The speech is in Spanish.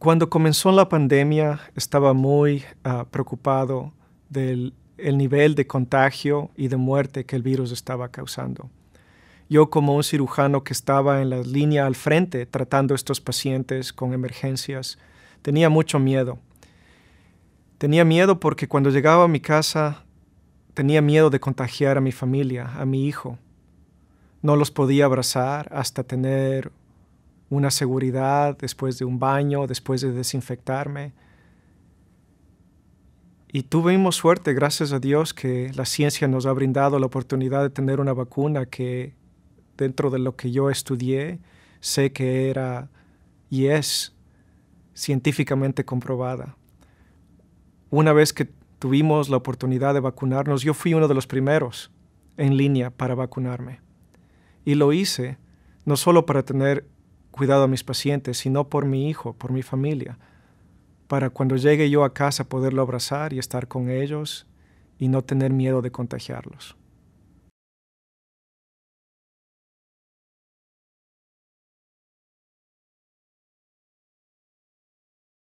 Cuando comenzó la pandemia estaba muy ah, preocupado del nivel de contagio y de muerte que el virus estaba causando. Yo como un cirujano que estaba en la línea al frente tratando a estos pacientes con emergencias, tenía mucho miedo. Tenía miedo porque cuando llegaba a mi casa tenía miedo de contagiar a mi familia, a mi hijo. No los podía abrazar hasta tener una seguridad después de un baño, después de desinfectarme. Y tuvimos suerte, gracias a Dios, que la ciencia nos ha brindado la oportunidad de tener una vacuna que dentro de lo que yo estudié sé que era y es científicamente comprobada. Una vez que tuvimos la oportunidad de vacunarnos, yo fui uno de los primeros en línea para vacunarme. Y lo hice no solo para tener cuidado a mis pacientes, sino por mi hijo, por mi familia, para cuando llegue yo a casa poderlo abrazar y estar con ellos y no tener miedo de contagiarlos.